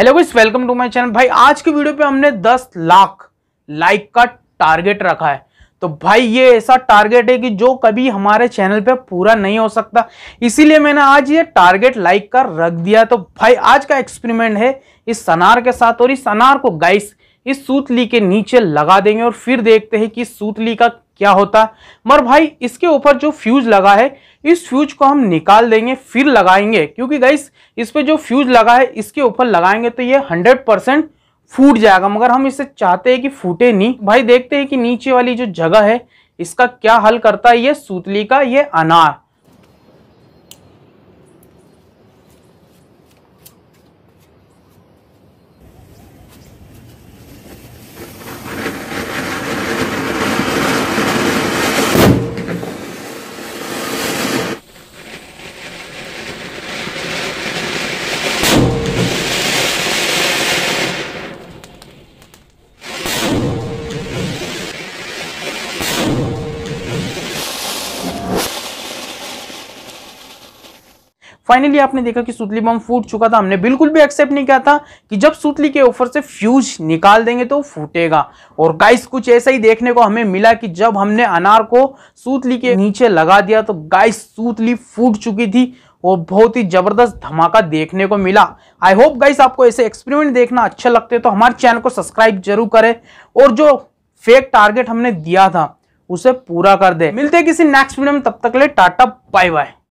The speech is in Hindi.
hello guys welcome to my channel भाई आज की वीडियो पे हमने 10 लाख लाइक का टारगेट रखा है तो भाई ये ऐसा टारगेट है कि जो कभी हमारे चैनल पे पूरा नहीं हो सकता इसीलिए मैंने आज ये टारगेट लाइक का रख दिया तो भाई आज का एक्सपेरिमेंट है इस सनार के साथ और इस अनार को गाइस इस सूतली के नीचे लगा देंगे और फिर देखते हैं कि सूतली का क्या होता है मगर भाई इसके ऊपर जो फ्यूज लगा है इस फ्यूज को हम निकाल देंगे फिर लगाएंगे क्योंकि गाइस इस पे जो फ्यूज लगा है इसके ऊपर लगाएंगे तो ये हंड्रेड परसेंट फूट जाएगा मगर हम इसे चाहते हैं कि फूटे नहीं भाई देखते हैं कि नीचे वाली जो जगह है इसका क्या हल करता है ये सूतली का ये अनार फाइनली आपने देखा कि सुतली बम फूट चुका था हमने बिल्कुल भी एक्सेप्ट नहीं किया था कि जब सुतली के ऊपर से फ्यूज निकाल देंगे तो फूटेगा और गाइस कुछ ऐसा ही देखने को हमें मिला कि जब हमने अनार को सूतली के नीचे लगा दिया तो गाइस सूतली फूट चुकी थी वो बहुत ही जबरदस्त धमाका देखने को मिला आई होप गाइस आपको ऐसे एक्सपेरिमेंट देखना अच्छे लगते तो हमारे चैनल को सब्सक्राइब जरूर करें और जो फेक टारगेट हमने दिया था उसे पूरा कर दे मिलते किसी नेक्स्ट वीडियो में तब तक ले टाटा बाय बाय